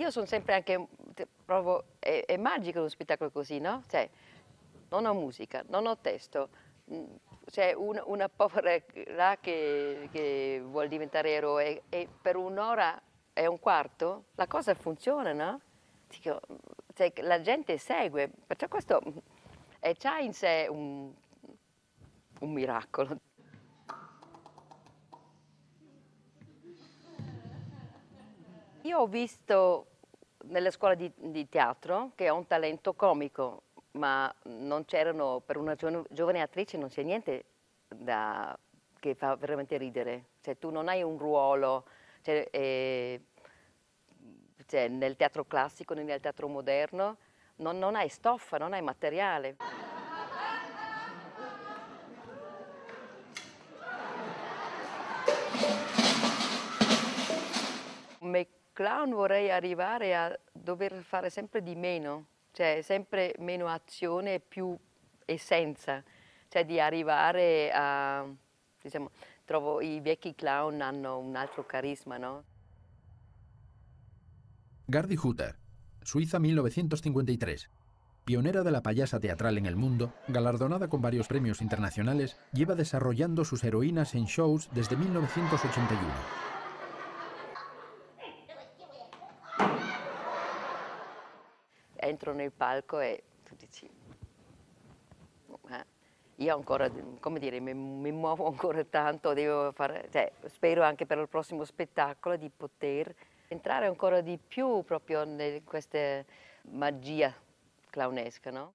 io sono sempre anche, mhmm, provo, è, è magico uno spettacolo così, no? Cioè, non ho musica, non ho testo, mhmm, c'è un, una povera là che, che vuole diventare eroe e per un'ora e un quarto la cosa funziona, no? Dico, mhmm, cioè, la gente segue, perciò questo eh, ha in sé un, un miracolo. Io ho visto nelle scuole di, di teatro che ho un talento comico, ma non c'erano, per una giovane, giovane attrice non c'è niente da, che fa veramente ridere. Cioè tu non hai un ruolo, cioè, eh, cioè, nel teatro classico né nel teatro moderno, non, non hai stoffa, non hai materiale. clown vorrei arrivare a dover fare sempre di menos, cioè sempre meno azione e più essenza, cioè di arrivare a, diciamo, trovo i vecchi clown hanno un altro carisma, no? Gardi Hutter, Suiza 1953. Pionera de la payasa teatral en el mundo, galardonada con varios premios internacionales, lleva desarrollando sus heroínas en shows desde 1981. entro nel palco e tu dici, oh, eh, io ancora, come dire, mi, mi muovo ancora tanto, fare, cioè, spero anche per il prossimo spettacolo di poter entrare ancora di più proprio in questa magia clownesca, no?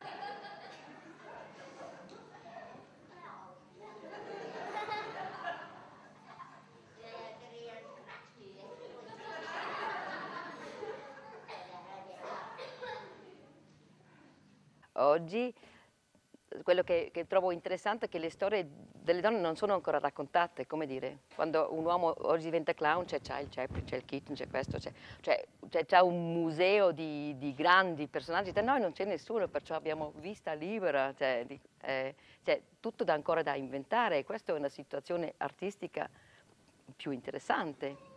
oggi eh, quello che, che, trovo interessante è che le storie delle donne non sono ancora raccontate, come dire, quando un uomo oggi diventa clown c'è, il Chaplin, c'è il Kitten, c'è questo, c'è, cioè, c'è, un museo di, di, grandi personaggi, da noi non c'è nessuno, perciò abbiamo vista libera, cioè, di, eh, cioè, tutto da ancora da inventare e questa è una situazione artistica più interessante.